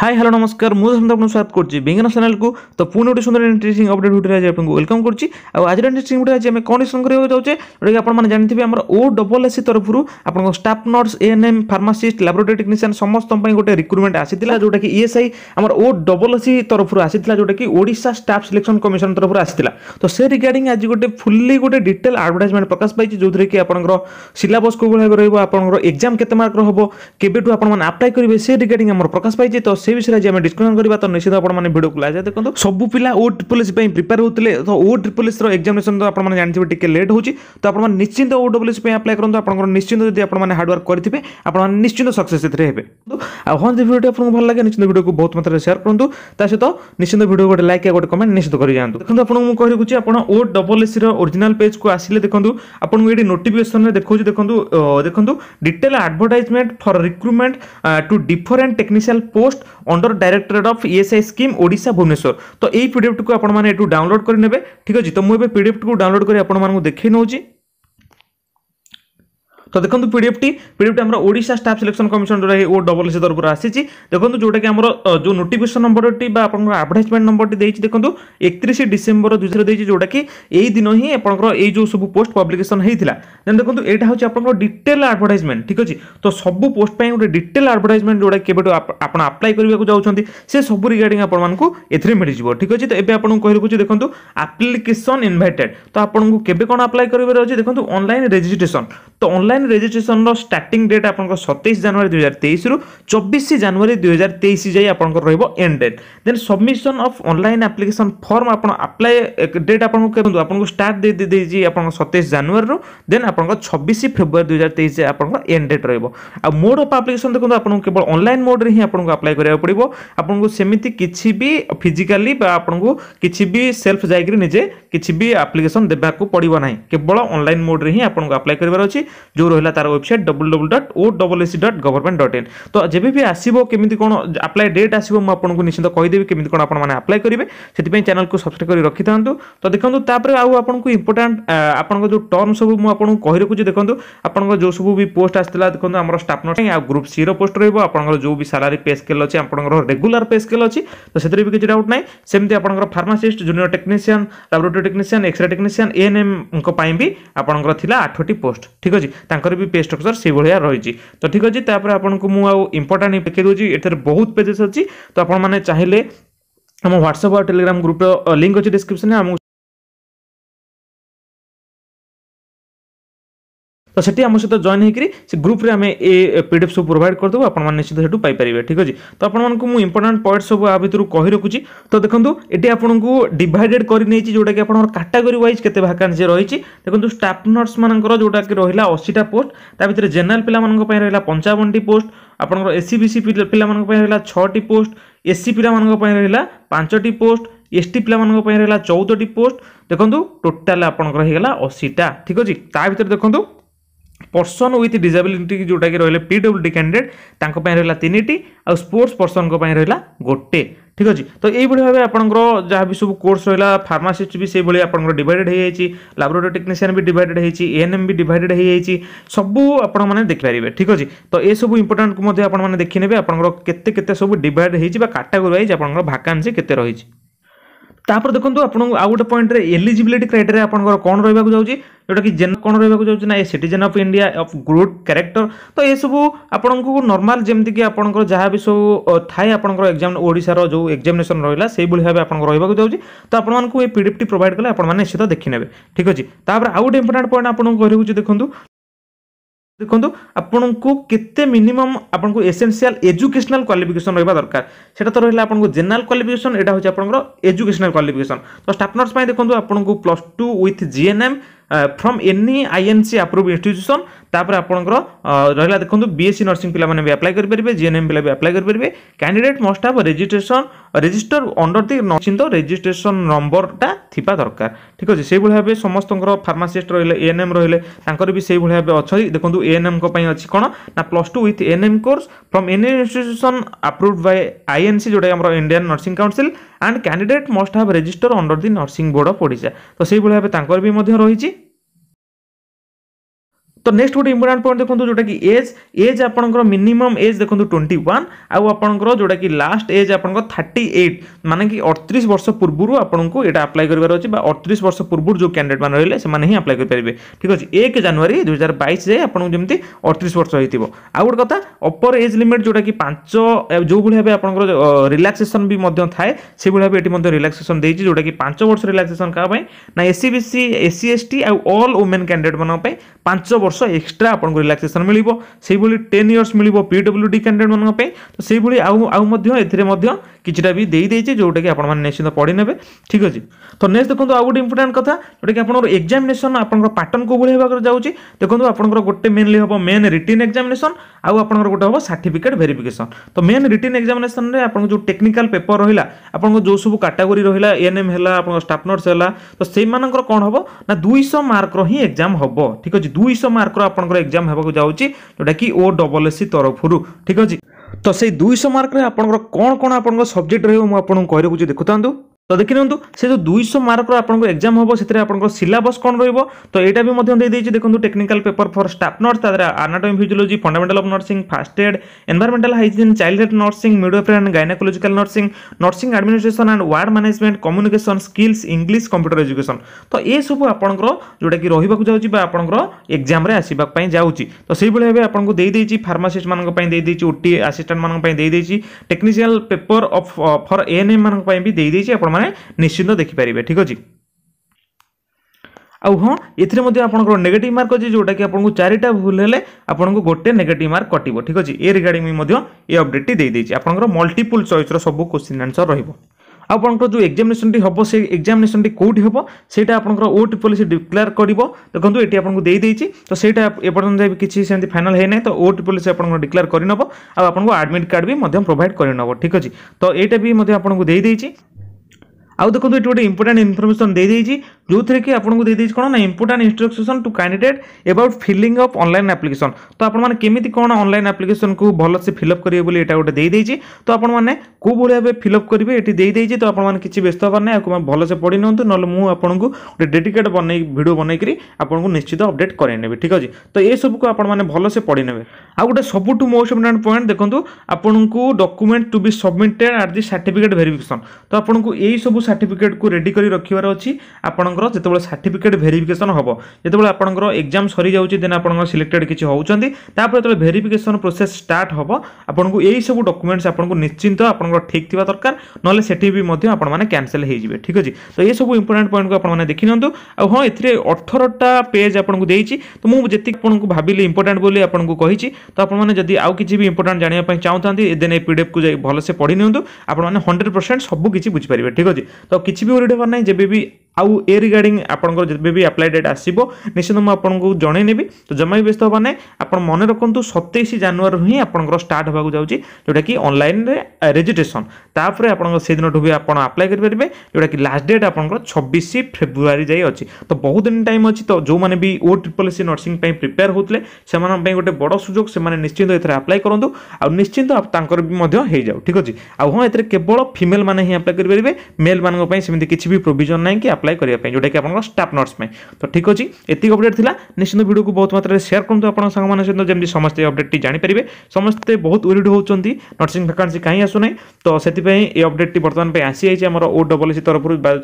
high hello ନମସ୍କାର ମୁଁ ସନ୍ତ ଆପଣଙ୍କୁ ସ୍ୱାଗତ କରୁଛି ବେଙ୍ଗନ ଚ୍ୟାନେଲକୁ ତ ପୁଣି ଗୋଟେ ସୁନ୍ଦର ଇଣ୍ଟରେଷ୍ଟିଂ ଅପଡେଟ୍ ଭିଡ଼ିଓରେ ଆଜି ଆପଣଙ୍କୁ ୱେଲକମ୍ କରୁଛି ଆଉ ଆଜିର ଇଣ୍ଟରେଷ୍ଟିଂ ଭିଡ଼ିଓ ଆଜି ଆମେ କ'ଣ ଡିସ୍କସନ୍ କରିବାକୁ ଯାଉଛେ ଯେଉଁଟାକି ଆପଣମାନେ ଜାଣିଥିବେ ଆମର ଓ ଡବଲ୍ ଏସ୍ ତରଫରୁ ଆପଣଙ୍କ staff nurse ANM pharmacist laboratory technician ସମସ୍ତଙ୍କ ପାଇଁ ଗୋଟେ ରିକ୍ରୁଟମେଣ୍ଟ ଆସିଥିଲା ଯେଉଁଟାକି ଇଏସ୍ଆଇ ଆମର ଓ ଡବଲ୍ ଏସ୍ ତରଫରୁ ଆସିଥିଲା ଯେଉଁଟାକି ଓଡ଼ିଶା ଷ୍ଟାଫ୍ ସିଲେକ୍ସନ୍ କମିଶନ ତରଫରୁ ଆସିଥିଲା ତ ସେ ରିଗାର୍ଡିଂ ଆଜି ଗୋଟେ ଫୁଲ୍ଲି ଗୋଟେ ଡିଟେଲ୍ ଆଡ଼ଭର୍ଟାଇଜମେଣ୍ଟ ପ୍ରକାଶ ପାଇଛି ଯେଉଁଥିରେ କି ଆପଣଙ୍କର ସିଲାବସ୍ କେଉଁ ଭଳିଆ ରହିବ ଆପଣଙ୍କର ଏକ୍ଜାମ୍ କେତେ ମାର୍କର ହେବ କେବେଠୁ ଆପଣମାନେ ଆପ୍ଲାଏ କରିବେ ସେ ରିଗାର୍ଡିଂ ଆମର ପ୍ରକାଶ ପାଇଛି ତ সে বিষয়ে আজ আমি ডিসকসন করা তো নিশ্চিত আপনার ভিডিওকে লাইজ দেখুন সবু পিলা ও ট্রিপল এস প্রিপেয়ার হোলে তো ও ট্রিপল এস এক্সামিনেসন তো আপনার জাঁথিবে টিকি লেট হচ্ছে তো আপনার নিশ্চিন্ত ও ডবল এস আপ্লাই করতে আপনার নিশ্চিন্ত যদি আপনার হার্ডওয়ার্ক করে আপনার নিশ্চিন্ত সকসেস এতে হবে ଆଉ ହଁ ଯଦି ଭିଡ଼ିଓଟି ଆପଣଙ୍କୁ ଭଲ ଲାଗେ ନିଶ୍ଚିନ୍ତ ଭିଡ଼ିଓକୁ ବହୁତ ମାତ୍ରାରେ ସେୟାର କରନ୍ତୁ ତା ସହିତ ନିଶ୍ଚିନ୍ତ ଭିଡ଼ିଓ ଗୋଟେ ଲାଇକ୍ ଗୋଟେ କମେଣ୍ଟ ନିଶ୍ଚିତ କରିଯାଆନ୍ତୁ ଦେଖନ୍ତୁ ଆପଣଙ୍କୁ ମୁଁ କହିରଖୁଛି ଆପଣ ଓ ଡବଲ୍ ଏସ୍ସିର ଓରିଜିନାଲ୍ ପେଜ୍କୁ ଆସିଲେ ଦେଖନ୍ତୁ ଆପଣଙ୍କୁ ଏଠି ନୋଟିଫିକେସନ୍ରେ ଦେଖାଉଛି ଦେଖନ୍ତୁ ଦେଖନ୍ତୁ detail advertisement for recruitment to different technical post under directorate of ESI scheme Odisha Bhubaneswar তো এই পিডিএফটি আপনার এটু ডাউনলোড করে নেবে ঠিক আছে তো মু এবার পিডিএফটি ডাউনলোড করে আপনার দেখাই নেছি তো দেখুন পিডিএফটি পিডিএফটি আমার ওড়িশা স্টাফ সিলেকশন কমিশন যেটা ও ডবল এসি তরফর আসিছি দেখুন যেটাকি আমার যে নোটিফিকেশন নম্বরটি বা আপনার আডভার্টাইজমেন্ট নম্বরটি দিয়েছি দেখুন একত্রিশ ডিসেম্বর দুই হাজার দিয়েছি যেটাকি এই দিন হি আপনার এই যে সব পোস্ট পব্লিকেসন হয়েছিল দেন দেখুন এটা হচ্ছে আপনার ডিটেল আডভার্টাইজমেন্ট ঠিক আছে তো সবু পোস্ট পাই গোটে ডিটেল আডভার্টাইজমেন্ট যেটা কেবেঠু আপনার আপ্লাই করা যাচ্ছেন সে সবু রিগার্ডিং আপনার এতে মিলিযোগ ঠিক আছে তো এবে আপনার কহি রাখুছি দেখুন আপ্লিকেসন ইনভাইটেড তো আপনার কেবে কোণ আপ্লাই করবার অনেক দেখুন অনলাইন রেজিষ্ট্রেসন তো online online registration starting date आप सतैश जानुरी दुई हजार तेईस चौबीस जानुरी दुई हजार तेईस जाए आप end date the submission of online application form apply date आपको आपको स्टार्ट सतैश जानुरी देन आप छब्स फेब्रुआर दुई हजार तेईस जाए आप एंड डेट रोज आ मोड अफ आप्लिकेसन देखो आपको केवल अनलाइन मोड्रे हिंसा आप्लाय करा पड़ो आपको सेमती किसी भी फिजिकाली आपको किसी भी सेल्फ जाकर निजे किसी भी ରହିଲା ତାର website double double dot O double SC dot government dot in ତ ଯେବେ ବି ଆସିବ କେମିତି କ'ଣ ଆପ୍ଲାଏ ଡେଟ୍ ଆସିବ ମୁଁ ଆପଣଙ୍କୁ ନିଶ୍ଚିନ୍ତ କହିଦେବି କେମିତି କ'ଣ ଆପଣମାନେ ଆପ୍ଲାଏ କରିବେ ସେଥିପାଇଁ ଚ୍ୟାନେଲକୁ ସବସ୍କ୍ରାଇବ୍ କରି ରଖିଥାନ୍ତୁ ତ ଦେଖନ୍ତୁ ତାପରେ ଆଉ ଆପଣଙ୍କୁ ଇମ୍ପୋର୍ଟାଣ୍ଟ ଆପଣଙ୍କ ଯେଉଁ ଟର୍ମ ସବୁ ମୁଁ ଆପଣଙ୍କୁ କହି ରଖୁଛି ଦେଖନ୍ତୁ ଆପଣଙ୍କ ଯେଉଁ ସବୁ ବି ପୋଷ୍ଟ ଆସିଥିଲା ଦେଖନ୍ତୁ ଆମର ଷ୍ଟାଫ୍ ନୋଟ୍ ପାଇଁ ଆଉ ଗ୍ରୁପ୍ ସିର ପୋଷ୍ଟ ରହିବ ଆପଣଙ୍କର ଯେଉଁ ବି ସାଲାରୀ ପେ ସ୍କେଲ୍ ଅଛି ଆପଣଙ୍କର ରେଗୁଲାର ପେ ସ୍କେଲ୍ ଅଛି ତ ସେଥିରେ ବି କିଛି ଡାଉଟ୍ ନାହିଁ ସେମିତି ଆପଣଙ୍କର pharmacist junior technician laboratory technician X-ray technician ଏଏନ୍ଏମ୍ଙ୍କ ପାଇଁ ବି ଆପଣଙ୍କର ଥିଲା ଆଠଟି ପୋଷ୍ଟ ଠିକ୍ ଅଛି ତାଙ୍କର ବି ପେ ଷ୍ଟ୍ରକ୍ଚର ସେଇଭଳିଆ ରହିଛି ତ ଠିକ୍ ଅଛି ତାପରେ ଆପଣଙ୍କୁ ମୁଁ ଆଉ ଇମ୍ପୋର୍ଟାଣ୍ଟ ଦେଖେଇ ଦେଉଛି ଏଥିରେ ବହୁତ ପେଜେସ୍ ଅଛି ତ ଆପଣମାନେ ଚାହିଁଲେ ଆମ ହ୍ୱାଟ୍ସଆପ୍ ଆଉ ଟେଲିଗ୍ରାମ ଗ୍ରୁପର ଲିଙ୍କ୍ ଅଛି ଡିସ୍କ୍ରିପସନ୍ରେ ଆମକୁ ତ ସେଠି ଆମ ସହିତ ଜଏନ୍ ହେଇକରି ସେ ଗ୍ରୁପ୍ରେ ଆମେ ଏ ପି ଡି ଏଫ୍ ସବୁ ପ୍ରୋଭାଇଡ଼ କରିଦେବୁ ଆପଣମାନେ ନିଶ୍ଚିତ ସେଠୁ ପାଇପାରିବେ ଠିକ୍ ଅଛି ତ ଆପଣମାନଙ୍କୁ ମୁଁ ଇମ୍ପୋର୍ଟାଣ୍ଟ ପଏଣ୍ଟ ସବୁ ଆ ଭିତରୁ କହି ରଖୁଛି ତ ଦେଖନ୍ତୁ ଏଠି ଆପଣଙ୍କୁ ଡିଭାଇଡେଡ୍ କରିନେଇଛି ଯେଉଁଟାକି ଆପଣଙ୍କର କାଟାଗୋରି ୱାଇଜ୍ କେତେ ଭାକାନ୍ସି ରହିଛି ଦେଖନ୍ତୁ ଷ୍ଟାଫ୍ ନର୍ସମାନଙ୍କର ଯେଉଁଟାକି ରହିଲା ଅଶୀଟା ପୋଷ୍ଟ ତା ଭିତରେ ଜେନେରାଲ୍ ପିଲାମାନଙ୍କ ପାଇଁ ରହିଲା ପଞ୍ଚାବନଟି ପୋଷ୍ଟ ଆପଣଙ୍କର ବି ସି ପିଲାମାନଙ୍କ ପାଇଁ ରହିଲା ଛଅଟି ପୋଷ୍ଟ ଏସ୍ସି ପିଲାମାନଙ୍କ ପାଇଁ ରହିଲା ପାଞ୍ଚଟି ପୋଷ୍ଟ ଏସ୍ ଟି ପିଲାମାନଙ୍କ ପାଇଁ ରହିଲା ଚଉଦଟି ପୋଷ୍ଟ ଦେଖନ୍ତୁ ଟୋଟାଲ୍ ଆପଣଙ୍କର ହେଇଗଲା ଅଶୀଟା ଠିକ୍ ଅଛି ତା ଭିତରେ ଦେଖନ୍ତୁ ପର୍ସନ ୱିଥ୍ ଡିଜାବିଲିଟି ଯେଉଁଟାକି ରହିଲେ ପି ଡବ୍ଲ୍ୟୁ ଡି କ୍ୟାଣ୍ଡିଡେଟ୍ ତାଙ୍କ ପାଇଁ ରହିଲା ତିନିଟି ଆଉ ସ୍ପୋର୍ଟସ୍ ପର୍ସନଙ୍କ ପାଇଁ ରହିଲା ଗୋଟେ ঠিক আছে তো এইভাবে ভাবে আপনার যা বি সব কোর্স রহলা ফার্মাসিস্ট বি সেইভাবে আপনার ডিভাইডেড হয়ে যাই ল্যাবরেটরি টেকনিসিয়ান বি ডিভাইডেড হয়েছি এএনএম বি ডিভাইডেড হয়ে যাই সবু আপনার মানে দেখিপারে ঠিক আছে তো এসব ইম্পর্টাট আপনার দেখি নেবে আপনার কেতে কেতে সব ডিভাইড হয়েছে বা কাটাগোরি ওয়াইজ আপনার ভাকান্সি কেতে রয়েছে তাপরে দেখুন আপনার আউ গোটে পয়েন্টে এলিজিবিলিটি ক্রাইটেরিয়া আপনার কোণ রহবা যাচ্ছে যেটাকি জেন কোণ রহবা যাচ্ছে না a citizen of India of good character তো এসবু আপনার নর্মাল যেমিকি আপনার যা বি সব থাকে আপনার এক্সাম ওড়শার যে এক্সামিনেসন রহলা সেইভাবে ভাবে আপনার রহবা যাচ্ছে তো আপনার এই পিডিএফটি প্রোভাইড কলে আপনার নিশ্চিত দেখি নেবে ঠিক আছে তাপরে আউ গোটে ইম্পর্টাট পয়েন্ট আপনার রয়েছে দেখুন দেখুন আপনার কেতে মিনিমম আপনার এসেনসিয়াল এজুকেশনাল ক্বালিফিকেসন রহবা দরকার সেটা তো রহলে আপনার জেনারেল ক্বালিফিকেসন এটা হচ্ছে আপনার এজুকেশনাল ক্বালিফিকেসন তো স্টাফ নর্স দেখুন আপনার plus two with GNM from any INC approve institution ତାପରେ ଆପଣଙ୍କର ରହିଲା ଦେଖନ୍ତୁ ବିଏସ୍ସି ନର୍ସିଂ ପିଲାମାନେ ବି ଆପ୍ଲାଏ କରିପାରିବେ ଜିଏନ୍ଏମ୍ ପିଲା ବି ଆପ୍ଲାଏ କରିପାରିବେ candidate must have registration register under the ନଚିନ୍ତ ରେଜିଷ୍ଟ୍ରେସନ୍ ନମ୍ବରଟା ଥିବା ଦରକାର ଠିକ୍ ଅଛି ସେଇଭଳି ଭାବେ ସମସ୍ତଙ୍କର ଫାର୍ମାସିଷ୍ଟ ରହିଲେ ଏଏନ୍ଏମ୍ ରହିଲେ ତାଙ୍କର ବି ସେଇଭଳି ଭାବେ ଅଛନ୍ତି ଦେଖନ୍ତୁ ଏଏନ୍ଏମ୍ଙ୍କ ପାଇଁ ଅଛି କ'ଣ ନା plus two with ANM course from any institution approved by INC ଯେଉଁଟାକି ଆମର Indian Nursing Council and candidate must have register under the Nursing Board of Odisha ତ ସେଇଭଳି ଭାବେ ତାଙ୍କର ବି ମଧ୍ୟ ରହିଛି তো নেক্সট গোटे ইম্পর্টাট পয়েন্ট দেখুন যেটা কি এজ এজ আপনার মিনিমম এজ দেখুন টোয়েন্টি ওয়ান আপনার যেটা কি লাস্ট এজ আপনার থার্টি এইট মানে কি অড়তিশ বর্ষ পূর্বর আপনার এটা আপ্লাই করবার অছে বা অড়তিশ বর্ষ পূর্বর যে ক্যান্ডিডেট মানে রয়েছে সে হি আপ্লাই করে ঠিক আছে এক জানুয়ারি দুই হাজার বাইশ যায় আপনার যেমন অড়তিশ বর্ষ হয়ে আউ গোটে কথা অপর এজ লিমিট যেটা কি পাঁচ যেভাবে ভাবে আপনার রিলাক্সেসন বি থাকে সেভাবে ভাবে এটি রিলাক্সেসন দিয়েছি যেটা কি পাঁচ বর্ষ রিলাক্সেসন কাহা না এসি বিসি এসি এসটি আউ অল ওমেন ক্যান্ডিডেট মান পাঁচ বর্ষ ବର୍ଷ ଏକ୍ସଟ୍ରା ଆପଣଙ୍କୁ ରିଲାକ୍ସେସନ୍ ମିଳିବ ସେହିଭଳି ଟେନ୍ ଇୟର୍ସ ମିଳିବ ପିଡବ୍ଲ୍ୟୁଡି କ୍ୟାଣ୍ଡିଡେଟ୍ ମାନଙ୍କ ପାଇଁ ତ ସେହିଭଳି ଆଉ ଆଉ ମଧ୍ୟ ଏଥିରେ ମଧ୍ୟ কিছুটা ବି ଦେଇଦେଇଛି ଯେଉଁଟାକି ଆପଣମାନେ ନିଶ୍ଚିତ ପଢ଼ିନେବେ ଠିକ୍ ଅଛି ତ ନେକ୍ସଟ ଦେଖନ୍ତୁ ଆଉ ଗୋଟେ ଇମ୍ପୋର୍ଟାଣ୍ଟ କଥା ଯେଉଁଟାକି ଆପଣଙ୍କର ଏକ୍ଜାମିନେସନ୍ ଆପଣଙ୍କର ପାଟର୍ନ କୋଭଳି ହେବାକୁ ଯାଉଛି ଦେଖନ୍ତୁ ଆପଣଙ୍କର ଗୋଟେ ମେନଲି ହେବ ମେନ୍ ରିଟିନ୍ ଏକ୍ଜାମିନେସନ୍ ଆଉ ଆପଣଙ୍କର ଗୋଟେ ହେବ ସାର୍ଟିଫିକେଟ୍ ଭେରିଫିକେସନ୍ ତ ମେନ୍ ରିଟିନ୍ ଏକ୍ଜାମିନେସନ୍ରେ ଆପଣଙ୍କ ଯେଉଁ ଟେକ୍ନିକାଲ୍ ପେପର୍ ରହିଲା ଆପଣଙ୍କ ଯେଉଁ ସବୁ କାଟାଗୋରୀ ରହିଲା ଏଏନ୍ଏମ୍ ହେଲା ଆପଣଙ୍କ ଷ୍ଟାଫ୍ ନୋଟ୍ସ ହେଲା ତ ସେଇମାନଙ୍କର କ'ଣ ହେବ ନା ଦୁଇଶହ ମାର୍କର ହିଁ ଏକ୍ଜାମ୍ ହେବ ଠିକ୍ ଅଛି ଦୁଇଶହ ମାର୍କର ଆପଣଙ୍କର ଏକ୍ଜାମ୍ ହେବାକୁ ଯାଉଛି ଯେଉଁଟାକି ଓ ଡବଲ୍ ଏସ୍ ସି ତରଫରୁ ଠିକ୍ ଅଛି ତ ସେଇ ଦୁଇଶହ ମାର୍କରେ ଆପଣଙ୍କର କ'ଣ କ'ଣ ଆପଣଙ୍କ ସବଜେକ୍ଟ ରହିବ ମୁଁ ଆପଣଙ୍କୁ କହିରଖୁଛି ଦେଖୁଥାନ୍ତୁ ତ দেখি নিଅନ୍ତୁ ସେ ଯେଉଁ ଦୁଇଶହ ମାର୍କର ଆପଣଙ୍କୁ ଏକ୍ଜାମ୍ ହେବ ସେଥିରେ ଆପଣଙ୍କର ସିଲାବସ୍ କ'ଣ ରହିବ ତ ଏଇଟା ବି ମଧ୍ୟ ଦେଇଦେଇଛି ଦେଖନ୍ତୁ technical paper for staff nurse ତା ଦେହରେ anatomy physiology fundamental of nursing first aid environmental hygiene child health nursing midwifery and gynaecological nursing nursing administration and ward management communication skills English computer education ତ ଏସବୁ ଆପଣଙ୍କର ଯେଉଁଟାକି ରହିବାକୁ ଯାଉଛି ବା ଆପଣଙ୍କର ଏକ୍ଜାମ୍ରେ ଆସିବା ପାଇଁ ଯାଉଛି ତ ସେଇଭଳି ଭାବେ ଆପଣଙ୍କୁ ଦେଇଦେଇଛି ଫାର୍ମାସିଷ୍ଟମାନଙ୍କ ପାଇଁ ଦେଇଦେଇଛି ଓଟି ଆସିଷ୍ଟାଣ୍ଟମାନଙ୍କ ପାଇଁ ଦେଇଦେଇଛି technical paper of for ANM ମାନଙ୍କ ପାଇଁ ବି ଦେଇଦେଇଛି ଆପଣ ଆପଣମାନେ ନିଶ୍ଚିନ୍ତ ଦେଖିପାରିବେ ଠିକ୍ ଅଛି ଆଉ ହଁ ଏଥିରେ ମଧ୍ୟ ଆପଣଙ୍କର ନେଗେଟିଭ୍ ମାର୍କ ଅଛି ଯେଉଁଟାକି ଆପଣଙ୍କୁ ଚାରିଟା ଭୁଲ ହେଲେ ଆପଣଙ୍କୁ ଗୋଟେ ନେଗେଟିଭ୍ ମାର୍କ କଟିବ ଠିକ୍ ଅଛି ଏ ରିଗାର୍ଡ଼ିଂ ମଧ୍ୟ ଏ ଅପଡ଼େଟ୍ଟି ଦେଇଦେଇଛି ଆପଣଙ୍କର ମଲ୍ଟିପୁଲ୍ ଚଏସ୍ର ସବୁ କୋଶ୍ଚିନ୍ ଆନ୍ସର୍ ରହିବ ଆଉ ଆପଣଙ୍କର ଯେଉଁ ଏକ୍ଜାମିନେସନ୍ଟି ହେବ ସେ ଏକ୍ଜାମିନେସନ୍ଟି କେଉଁଠି ହେବ ସେଇଟା ଆପଣଙ୍କର ଓ ଟ୍ରିପଲ୍ ସି ଡିକ୍ଲେୟାର କରିବ ଦେଖନ୍ତୁ ଏଠି ଆପଣଙ୍କୁ ଦେଇଦେଇଛି ତ ସେଇଟା ଏପର୍ଯ୍ୟନ୍ତ ବି କିଛି ସେମିତି ଫାଇନାଲ୍ ହେଇନାହିଁ ତ ଓ ଟ୍ରିପଲ୍ ସି ଆପଣଙ୍କର ଡିକ୍ଲେୟାର କରିନେବ ଆଉ ଆପଣଙ୍କୁ ଆଡ଼ମିଟ୍ କାର୍ଡ଼ ବି ମଧ୍ୟ ପ୍ରୋଭାଇଡ଼ କରିନେବ ଠିକ୍ ଅଛି ତ ଏଇଟା ବି ମଧ୍ୟ ଆପଣଙ୍କୁ ଦେଇଦେଇଛି আউ দেখুন এটি গোটে ইম্পর্টাট ইনফরমেসন দিয়েছি ଯେଉଁଥିରେ କି ଆପଣଙ୍କୁ ଦେଇଦେଇଛି କ'ଣ ନା important instruction to candidate about filling of online application ତ ଆପଣମାନେ କେମିତି କ'ଣ ଅନଲାଇନ୍ ଆପ୍ଲିକେସନ୍କୁ ଭଲସେ ଫିଲ୍ଅପ୍ କରିବେ ବୋଲି ଏଇଟା ଗୋଟେ ଦେଇଦେଇଛି ତ ଆପଣମାନେ କେଉଁ ଭଳି ଭାବେ ଫିଲ୍ଅପ୍ କରିବେ ଏଠି ଦେଇଦେଇଛି ତ ଆପଣମାନେ କିଛି ବ୍ୟସ୍ତ ହେବାର ନାହିଁ ଆକୁ ଭଲସେ ପଢ଼ି ନିଅନ୍ତୁ ନହେଲେ ମୁଁ ଆପଣଙ୍କୁ ଗୋଟେ ଡେଡିକେଟ୍ ବନେଇ ଭିଡ଼ିଓ ବନେଇକରି ଆପଣଙ୍କୁ ନିଶ୍ଚିତ ଅପଡେଟ୍ କରାଇ ନେବି ଠିକ୍ ଅଛି ତ ଏସବୁକୁ ଆପଣମାନେ ଭଲସେ ପଢ଼ି ନେବେ ଆଉ ଗୋଟେ ସବୁଠୁ ମୋଷ୍ଟ ଇମ୍ପୋର୍ଟାଣ୍ଟ ପଏଣ୍ଟ ଦେଖନ୍ତୁ ଆପଣଙ୍କୁ document to be submitted at the certificate verification ତ ଆପଣଙ୍କୁ ଏଇ ସବୁ ସାର୍ଟିଫିକେଟ୍କୁ ରେଡ଼ି କରି ରଖିବାର ଅଛି ଆପଣଙ୍କର ଯେତେବେଳେ ସାର୍ଟିଫିକେଟ୍ ଭେରିଫିକେସନ୍ ହେବ ଯେତେବେଳେ ଆପଣଙ୍କର ଏକ୍ଜାମ୍ ସରିଯାଉଛି ଦେନ୍ ଆପଣଙ୍କର ସିଲେକ୍ଟେଡ଼୍ କିଛି ହେଉଛନ୍ତି ତାପରେ ଯେତେବେଳେ ଭେରିଫିକେସନ୍ ପ୍ରୋସେସ୍ ଷ୍ଟାର୍ଟ ହେବ ଆପଣଙ୍କୁ ଏହିସବୁ ଡକୁମେଣ୍ଟସ୍ ଆପଣଙ୍କୁ ନିଶ୍ଚିନ୍ତ ଆପଣଙ୍କର ଠିକ୍ ଥିବା ଦରକାର ନହେଲେ ସେଠି ବି ମଧ୍ୟ ଆପଣମାନେ କ୍ୟାନସେଲ୍ ହେଇଯିବେ ଠିକ୍ ଅଛି ତ ଏସବୁ ଇମ୍ପୋର୍ଟାଣ୍ଟ ପଏଣ୍ଟକୁ ଆପଣମାନେ ଦେଖିନିଅନ୍ତୁ ଆଉ ହଁ ଏଥିରେ ଅଠରଟା ପେଜ୍ ଆପଣଙ୍କୁ ଦେଇଛି ତ ମୁଁ ଯେତିକି ଆପଣଙ୍କୁ ଭାବିଲି ଇମ୍ପୋର୍ଟାଣ୍ଟ ବୋଲି ଆପଣଙ୍କୁ କହିଛି ତ ଆପଣମାନେ ଯଦି ଆଉ କିଛି ବି ଇମ୍ପୋର୍ଟାଣ୍ଟ ଜାଣିବା ପାଇଁ ଚାହୁଁଥାନ୍ତି ଦେନ୍ ଏ ପିଡ଼ିଏଫ୍କୁ ଯାଇ ଭଲସେ ପଢ଼ି ନିଅନ୍ତୁ ଆପଣମାନେ ହଣ୍ଡ୍ରେଡ଼ ପରସେଣ୍ଟ ସବୁ କିଛି ବୁଝିପାରିବେ ଠିକ୍ ଅଛି ତ କିଛି ବି ୱେରିଡ଼୍ ହେବାର ନାହିଁ ଯେବେ ବି আউ এ রিগার্ডিং আপনার যেবে বি আপ্লাই ডেট আসব নিশ্চিত মু আপনার জনাই নেবি তো জমা ব্যস্ত হবা না আপনার মনে রাখতু সতেইশ জানুয়ারি হি আপনার স্টার্ট হওয়া যাচ্ছে যেটা কি অনলাইনে রেজিষ্ট্রেসন তাপরে আপনার সেদিন ঠু বি আপনার আপ্লাই করে যেটা কি লাস্ট ডেট আপনার ছবিশ ফেব্রুয়ারি যাই অছি তো বহুদিন টাইম অছি তো যে বি O triple SC nursing prepare হোলে সে গোটে বড় সুযোগ সে নিশ্চিন্ত এতে আপ্লাই করতু আশ্চিন্ত তাঁর হয়ে যাও ঠিক আছে আহ এতে কেবল ফিমেল মানে হি আপ্লাই করে মেল মানুষ সেমি কিছু বি প্রোভিজন নাই কি আপ্লাই করা যেটা আপনার স্টাফ নর্স তো ঠিক আছে এত অপডেট লা নিশ্চিত ভিডিওকে বহু মাত্রায় সেয়ার করতে আপনার সাংমান সহ যেমন সমস্ত এই অপডেটটি জাঁপারে সমস্তে বহু ওরিড হচ্ছেন নর্সিং ভ্যাকান্সি কাই আসুনাই তো সেই এই অপডেটটি বর্তমান আসিযাই আমার ও ডবল এসি তরফ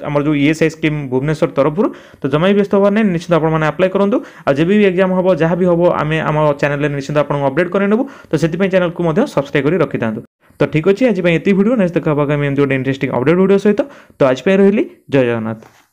আমার যে ইএসআই স্কিম ভুবনেশ্বর তরফ তো জমা বি ব্যস্ত হওয়ার নাই নিশ্চিত আপনার আপ্লাই করতু আবে এক্সাম হব যা বি হব আমি আমার চ্যানেল নিশ্চিত আপনার অপডেট করে নেবু তো সেই চ্যানেলকে সবসক্রাইব করে রক্ষি থাকে তো ঠিক আছে আজ এত ভিডিও নেক্সট দেখা হবা আমি এমনি গোটে ইন্টারেস্টিং অপডেট ভিডিও সহ তো আজ রহলি জয় জগন্নাথ